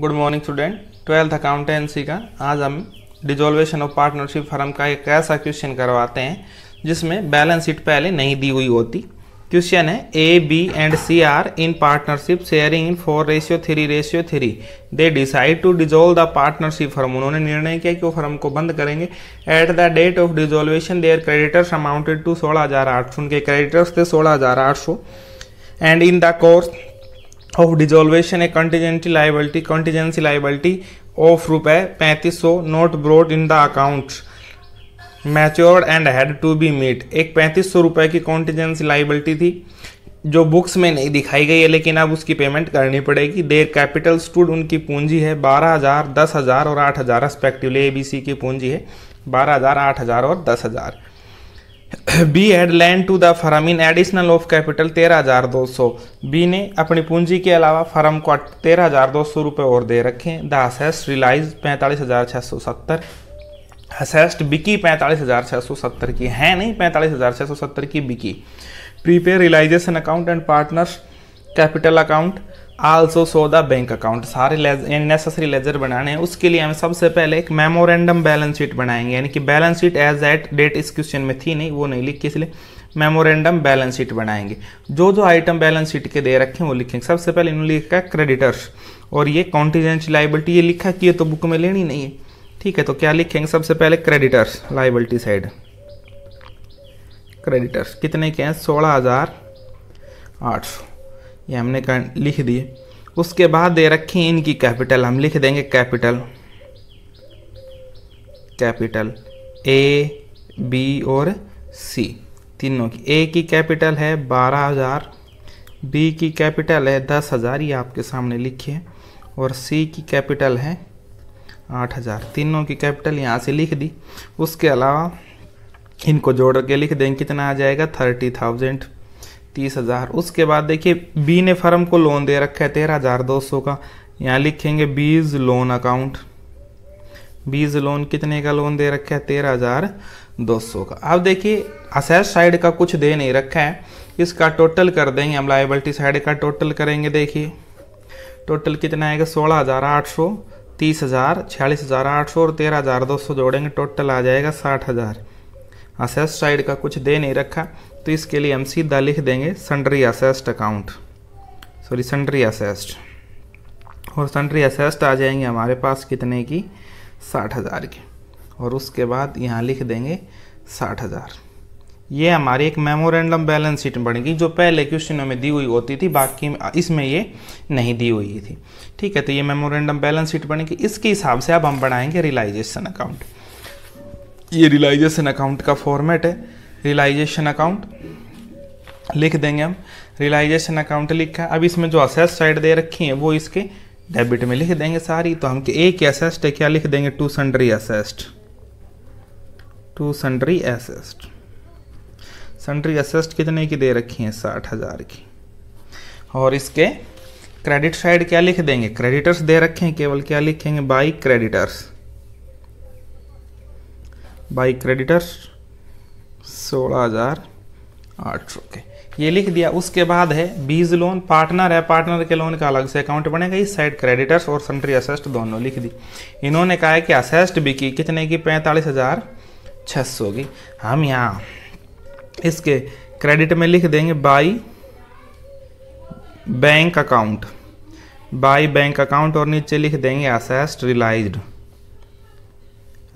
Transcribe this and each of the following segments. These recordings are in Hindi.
good morning student twelfth accountancy का आज हम डिजोल्वेशन ऑफ पार्टनरशिप फर्म का एक ऐसा क्वेश्चन करवाते हैं जिसमें बैलेंस शीट पहले नहीं दी हुई होती क्वेश्चन है A B and C are in partnership sharing in four ratio three ratio three they decide to dissolve the partnership firm उन्होंने निर्णय किया कि वो फर्म को बंद करेंगे at the date of dissolution their creditors amounted to सोलह हज़ार आठ सौ उनके क्रेडिटर्स थे सोलह हज़ार आठ सौ and in the course of dissolution a contingenty liability contingency liability of रुपए पैंतीस सौ not brought in the account matured and had to be met एक पैंतीस सौ रुपए की कॉन्टीजेंसी लाइबिलिटी थी जो बुक्स में नहीं दिखाई गई है लेकिन अब उसकी पेमेंट करनी पड़ेगी देर कैपिटल स्टूड उनकी पूंजी है बारह हज़ार दस हज़ार और आठ हज़ार रेस्पेक्टिवली ए बी सी की पूंजी है बारह हज़ार आठ हज़ार और दस हज़ार B had lent to the firm in additional of capital तेरह हजार दो सौ बी ने अपनी पूंजी के अलावा फर्म को तेरह हजार दो सौ रुपये और दे रखे द असेस्ट रिलाइज पैंतालीस हजार छः सौ सत्तर असेस्ट बिकी पैंतालीस हजार छः सौ सत्तर की है नहीं पैंतालीस हजार छः सौ सत्तर की बिकी prepare realisation account and partners capital account also so the bank account सारे यानी नेसेसरी लेजर बनाने हैं उसके लिए हम सबसे पहले एक मेमोरेंडम बैलेंस शीट बनाएंगे यानी कि balance sheet as at date इस क्वेश्चन में थी नहीं वो नहीं लिखी इसलिए मेमोरेंडम बैलेंस शीट बनाएंगे जो जो आइटम बैलेंस शीट के दे रखे हैं वो लिखेंगे सबसे पहले इन्होंने लिखा है क्रेडिटर्स और ये कॉन्टीजेंसी लाइबिलिटी ये लिखा कि ये तो बुक में लेनी नहीं है ठीक है तो क्या लिखेंगे सबसे पहले क्रेडिटर्स लाइबिलिटी साइड क्रेडिटर्स कितने के हैं सोलह हज़ार आठ सौ ये हमने लिख दिए उसके बाद दे रखी है इनकी कैपिटल हम लिख देंगे कैपिटल कैपिटल ए बी और सी तीनों की ए की कैपिटल है बारह हज़ार बी की कैपिटल है दस हज़ार ये आपके सामने लिखी है और सी की कैपिटल है आठ हज़ार तीनों की कैपिटल यहाँ से लिख दी उसके अलावा इनको जोड़ के लिख दें कितना आ जाएगा थर्टी थाउजेंड तीस हज़ार उसके बाद देखिए बी ने फर्म को लोन दे रखा है तेरह हज़ार दो सौ का यहाँ लिखेंगे बीज लोन अकाउंट बीज लोन कितने का लोन दे रखा है तेरह हज़ार दो सौ का अब देखिए असेस साइड का कुछ दे नहीं रखा है इसका टोटल कर देंगे हम लाइबलिटी साइड का टोटल करेंगे देखिए टोटल कितना आएगा सोलह हज़ार आठ सौ तीस हज़ार छियालीस हज़ार आठ सौ और तेरह हज़ार दो सौ जोड़ेंगे टोटल आ जाएगा साठ हज़ार असेस साइड का कुछ दे नहीं रखा तो इसके लिए हम सीधा लिख देंगे sundry assets account sorry sundry assets और सन्ड्री असेस्ड आ जाएंगे हमारे पास कितने की साठ हज़ार की और उसके बाद यहाँ लिख देंगे साठ हज़ार ये हमारी एक मेमोरेंडम बैलेंस शीट बनेगी जो पहले क्वेश्चनों में दी हुई होती थी बाकी इसमें ये नहीं दी हुई थी ठीक है तो ये मेमोरेंडम बैलेंस शीट बनेगी इसके हिसाब से अब हम बनाएंगे रिलाइजेशन अकाउंट ये रिलाइजेशन अकाउंट का फॉर्मेट है रियलाइजेशन अकाउंट लिख देंगे हम रियलाइजेशन अकाउंट लिखा है अब इसमें जो असेस साइड दे रखी है वो इसके डेबिट में लिख देंगे सारी तो हम एक असेस्ट है क्या लिख देंगे to sundry assets to sundry assets sundry assets कितने की दे रखी है साठ हज़ार की और इसके क्रेडिट साइड क्या लिख देंगे क्रेडिटर्स दे रखे हैं केवल क्या लिखेंगे बाई क्रेडिटर्स बाई क्रेडिटर्स सोलह हजार आठ सौ के ये लिख दिया उसके बाद है बीज लोन पार्टनर है पार्टनर के लोन का अलग से अकाउंट बनेगा इस साइड क्रेडिटर्स और सेंट्री असेस्ट दोनों लिख दी इन्होंने कहा है कि असेस्ट भी की कितने की पैंतालीस हजार छः सौ की हम यहाँ इसके क्रेडिट में लिख देंगे by bank account by bank account और नीचे लिख देंगे असेस्ट रिलाइज्ड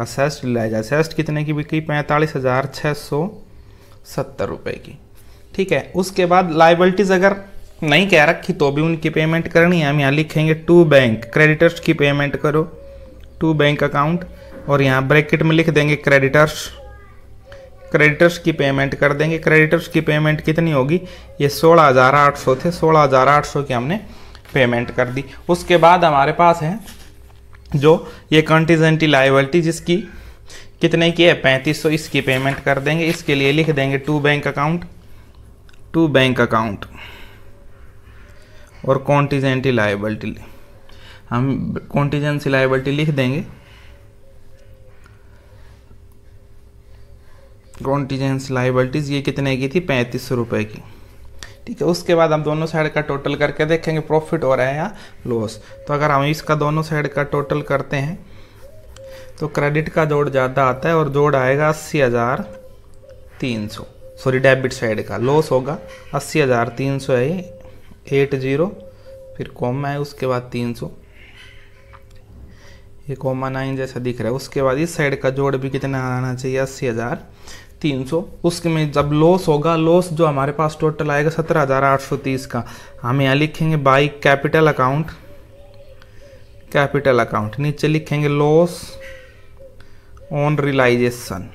असेस्ट सेस्ट जाए सेस्ट कितने की बिकी पैंतालीस हज़ार छः सौ सत्तर रुपये की ठीक है उसके बाद लाइबलिटीज़ अगर नहीं कह रखी तो भी उनकी पेमेंट करनी है हम यहाँ लिखेंगे टू बैंक क्रेडिटर्स की पेमेंट करो टू बैंक अकाउंट और यहाँ ब्रैकेट में लिख देंगे क्रेडिटर्स क्रेडिटर्स की पेमेंट कर देंगे क्रेडिटर्स की पेमेंट कितनी होगी ये सोलह हज़ार आठ सौ थे सोलह हज़ार आठ सौ की हमने पेमेंट कर दी उसके बाद हमारे पास है जो ये कंटीजेंटी लाइबलिटी जिसकी कितने की है पैंतीस सौ इसकी पेमेंट कर देंगे इसके लिए लिख देंगे to bank account to bank account और कॉन्टीजेंटी लाइबलिटी हम कॉन्टीजेंसी लाइबिलिटी लिख देंगे कॉन्टीजेंसी लाइबलिटीज ये कितने की थी पैंतीस सौ रुपये की ठीक है उसके बाद हम दोनों साइड का टोटल करके देखेंगे प्रॉफिट हो रहा है या लॉस तो अगर हम इसका दोनों साइड का टोटल करते हैं तो क्रेडिट का जोड़ ज़्यादा आता है और जोड़ आएगा अस्सी हज़ार तीन सौ सॉरी डेबिट साइड का लॉस होगा अस्सी हज़ार तीन सौ है एट जीरो फिर कॉमा है उसके बाद तीन सौ ये कॉमा नाइन जैसा दिख रहा है उसके बाद इस साइड का जोड़ भी कितना आना चाहिए अस्सी हज़ार तीन सौ उसमें जब लॉस होगा लॉस जो हमारे पास टोटल आएगा सत्रह हज़ार आठ सौ तीस का हम यहाँ लिखेंगे by capital account capital account नीचे लिखेंगे loss on realisation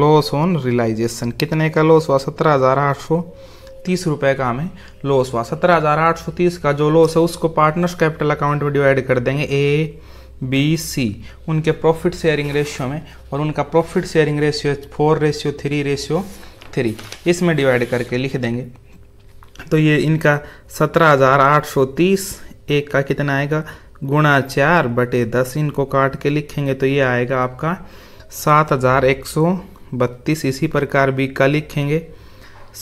loss on realisation कितने का लॉस हुआ सत्रह हज़ार आठ सौ तीस रुपये का हमें लॉस हुआ सत्रह हज़ार आठ सौ तीस का जो लॉस है उसको पार्टनर्स कैपिटल अकाउंट में डिवाइड कर देंगे ए बी सी उनके प्रॉफिट शेयरिंग रेशियो में और उनका profit sharing ratio four ratio three ratio three इसमें डिवाइड करके लिख देंगे तो ये इनका सत्रह हज़ार आठ सौ तीस एक का कितना आएगा गुणा चार बटे दस इनको काट के लिखेंगे तो ये आएगा आपका सात हज़ार एक सौ बत्तीस इसी प्रकार बी का लिखेंगे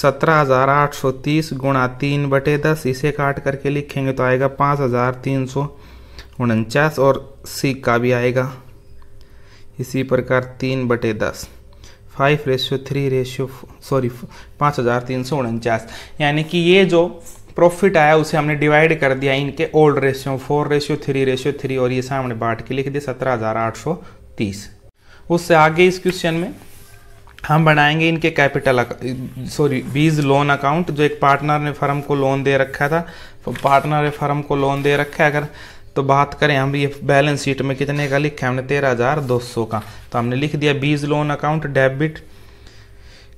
सत्रह हज़ार आठ सौ तीस गुणा तीन बटे दस इसे काट करके लिखेंगे तो आएगा पाँच हज़ार तीन सौ उनचास और सी का भी आएगा इसी प्रकार तीन बटे दस five ratio three ratio sorry पाँच हज़ार तीन सौ उनचास यानी कि ये जो प्रॉफिट आया उसे हमने डिवाइड कर दिया इनके old ratio four ratio three ratio three और ये सामने बांट के लिख दिया सत्रह हज़ार आठ सौ तीस उससे आगे इस क्वेश्चन में हम बनाएंगे इनके capital sorry B's loan account जो एक पार्टनर ने फर्म को लोन दे रखा था तो पार्टनर ने फर्म को लोन दे रखा है अगर तो बात करें हम ये बैलेंस शीट में कितने का लिखा है हमने तेरह हज़ार दो सौ का तो हमने लिख दिया B's loan account debit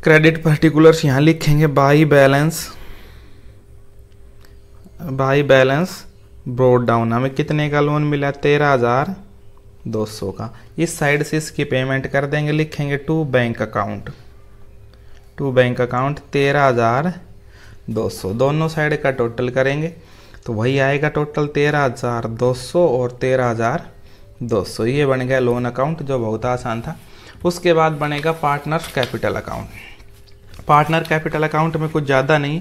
credit particulars यहाँ लिखेंगे by balance by balance brought down हमें कितने का लोन मिला तेरह हज़ार दो सौ का इस साइड से इसकी पेमेंट कर देंगे लिखेंगे to bank account to bank account तेरह हज़ार दो सौ दोनों साइड का टोटल करेंगे तो वही आएगा टोटल तेरह हज़ार दो सौ और तेरह हज़ार दो सौ ये बन गया लोन अकाउंट जो बहुत आसान था उसके बाद बनेगा partner capital account partner capital account में कुछ ज़्यादा नहीं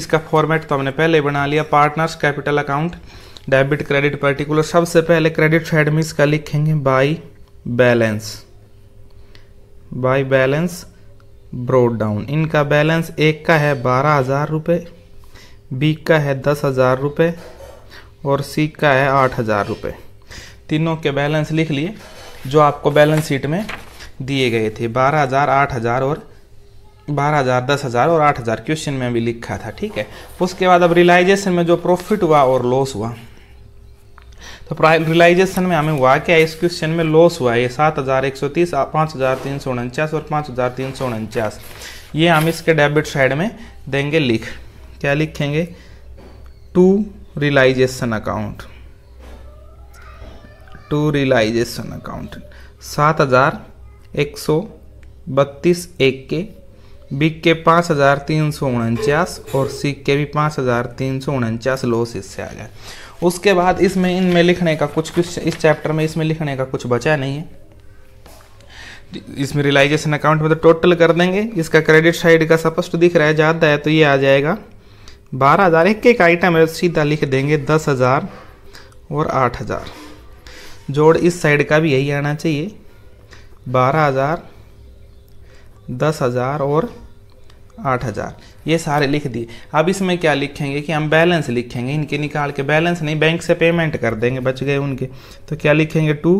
इसका फॉर्मेट तो हमने पहले बना लिया partners capital account debit credit particular सबसे पहले क्रेडिट साइड में इसका लिखेंगे by balance by balance brought down इनका बैलेंस एक का है बारह हज़ार रुपये बी का है दस हज़ार रुपये और सी का है आठ हज़ार रुपये तीनों के बैलेंस लिख लिए जो आपको बैलेंस शीट में दिए गए थे बारह हज़ार आठ हज़ार और बारह हज़ार दस हज़ार और आठ हज़ार क्वेश्चन में भी लिखा था ठीक है उसके बाद अब रिलाइजेशन में जो प्रॉफिट हुआ और लॉस हुआ तो रिलाइजेशन में हमें हुआ क्या इस क्वेश्चन में लॉस हुआ ये सात हज़ार एक सौ तीस पाँच हज़ार तीन सौ उनचास और पाँच हज़ार तीन सौ उनचास ये हम इसके डेबिट साइड में देंगे लिख क्या लिखेंगे to realisation account to realisation account सात हजार एक सौ बत्तीस एक के बी के पाँच हज़ार तीन सौ उनचास और सी के भी पाँच हज़ार तीन सौ उनचास लॉस इससे आ गया उसके बाद इसमें इनमें लिखने का कुछ कुछ इस चैप्टर में इसमें लिखने का कुछ बचा नहीं है इसमें रिलाइजेशन अकाउंट में तो टोटल कर देंगे इसका क्रेडिट साइड का स्पष्ट दिख रहा है ज़्यादा है तो ये आ जाएगा बारह हज़ार एक एक आइटम है सीधा लिख देंगे दस हज़ार और आठ हज़ार जोड़ इस साइड का भी यही आना चाहिए बारह हज़ार दस हज़ार और आठ हज़ार ये सारे लिख दिए अब इसमें क्या लिखेंगे कि हम बैलेंस लिखेंगे इनके निकाल के बैलेंस नहीं बैंक से पेमेंट कर देंगे बच गए उनके तो क्या लिखेंगे to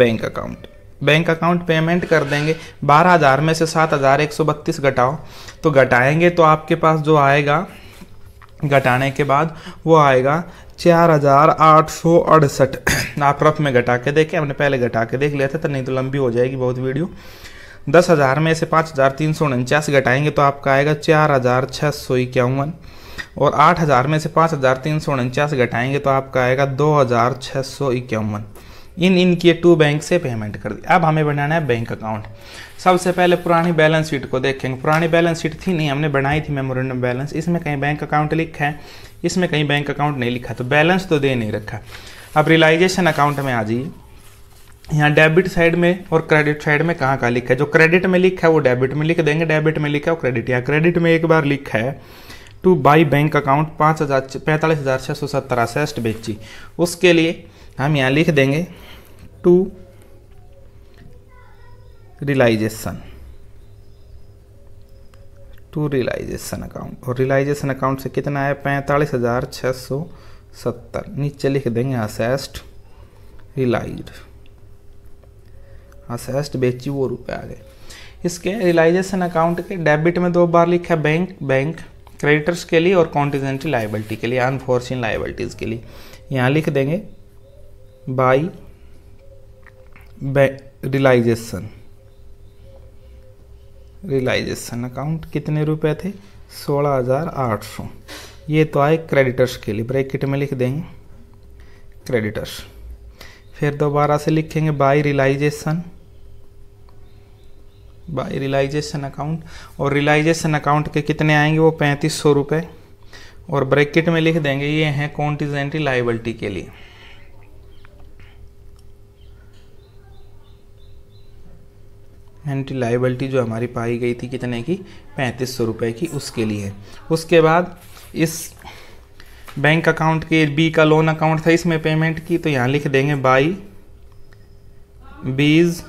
bank account bank account payment कर देंगे बारह हज़ार में से सात हज़ार एक सौ बत्तीस घटाओ तो घटाएंगे तो आपके पास जो आएगा घटाने के बाद वो आएगा चार हज़ार आठ सौ अड़सठ आप रफ में घटा के देखें हमने पहले घटा के देख लिया था तो नहीं तो लंबी हो जाएगी बहुत वीडियो दस हज़ार में से पाँच हज़ार तीन सौ उनचास घटाएंगे तो आपका आएगा चार हज़ार छः सौ इक्यावन और आठ हज़ार में से पाँच हज़ार तीन सौ उनचास घटाएंगे तो आपका आएगा दो हज़ार छः सौ इक्यावन इन इन किए टू बैंक से पेमेंट कर दी अब हमें बनाना है बैंक अकाउंट सबसे पहले पुरानी बैलेंस शीट को देखेंगे पुरानी बैलेंस शीट थी नहीं हमने बनाई थी मेमोरेंडम बैलेंस इसमें कहीं बैंक अकाउंट लिखा है इसमें कहीं बैंक अकाउंट नहीं लिखा तो बैलेंस तो दे नहीं रखा अब रिलाइजेशन अकाउंट में आ जाइए यहाँ डेबिट साइड में और क्रेडिट साइड में कहाँ कहाँ लिखा है जो क्रेडिट में लिखा है वो डेबिट में लिख देंगे डेबिट में लिखा है वो क्रेडिट या क्रेडिट में एक बार लिखा है टू बाई बैंक अकाउंट पाँच हज़ार पैंतालीस हज़ार छः सौ सत्तर बेची उसके लिए हम यहाँ लिख देंगे to realisation to realisation account और रिलाइजेशन अकाउंट से कितना है पैंतालीस हज़ार छः सौ सत्तर नीचे लिख देंगे असेस्ट रिलाइज असेस्ट बेची वो रुपये आ गए इसके रिलाइजेशन अकाउंट के डेबिट में दो बार लिखा है बैंक बैंक क्रेडिटर्स के लिए और कॉन्टीजेंटी लाइबिलिटी के लिए अनफॉर्चुन लाइबिलिटीज़ के लिए यहाँ लिख देंगे बाई रिलाइजेशन रिलाइजेशन अकाउंट कितने रुपए थे सोलह हजार आठ सौ ये तो आए क्रेडिटर्स के लिए ब्रैकेट में लिख देंगे क्रेडिटर्स फिर दोबारा से लिखेंगे by realisation by realisation account और रिलाइजेशन अकाउंट के कितने आएंगे वो पैंतीस सौ रुपये और ब्रैकेट में लिख देंगे ये हैं कॉन्टीजेंटी लाइबलिटी के लिए एंटी लाइबिलिटी जो हमारी पाई गई थी कितने की पैंतीस सौ रुपये की उसके लिए उसके बाद इस बैंक अकाउंट के बी का लोन अकाउंट था इसमें पेमेंट की तो यहाँ लिख देंगे by B's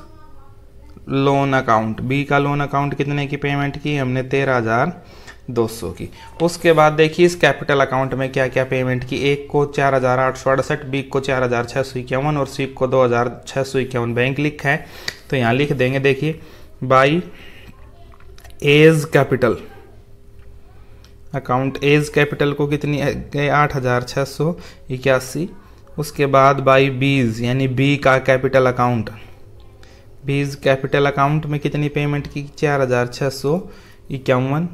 loan account B का लोन अकाउंट कितने की पेमेंट की हमने तेरह हज़ार दो सौ की उसके बाद देखिए इस कैपिटल अकाउंट में क्या क्या पेमेंट की एक को चार हज़ार आठ सौ अड़सठ बी को चार हज़ार छः सौ इक्यावन और सी को दो हज़ार छः सौ इक्यावन बैंक लिखा है तो यहाँ लिख देंगे देखिए by A's capital account A's capital को कितनी आठ हज़ार छः सौ इक्यासी उसके बाद बाई बीज यानी बी का capital account B's capital account में कितनी पेमेंट की चार हज़ार छः सौ इक्यावन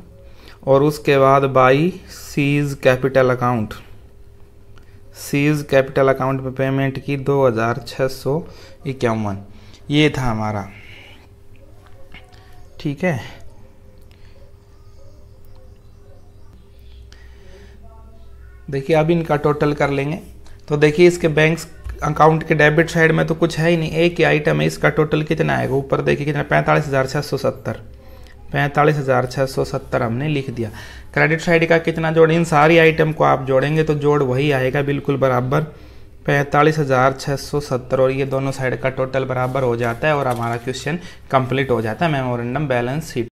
और उसके बाद by C's capital account C's capital account में पेमेंट की दो हज़ार छः सौ इक्यावन ये था हमारा ठीक है देखिए अब इनका टोटल कर लेंगे तो देखिए इसके बैंक अकाउंट के डेबिट साइड में तो कुछ है ही नहीं एक ही आइटम है इसका टोटल कितना आएगा ऊपर देखिए कितना पैंतालीस हज़ार छः सौ सत्तर पैंतालीस हज़ार छः सौ सत्तर हमने लिख दिया क्रेडिट साइड का कितना जोड़ इन सारी आइटम को आप जोड़ेंगे तो जोड़ वही आएगा बिल्कुल बराबर पैंतालीस हज़ार छः सौ सत्तर और ये दोनों साइड का टोटल बराबर हो जाता है और हमारा क्वेश्चन कंप्लीट हो जाता है मेमोरेंडम बैलेंस शीट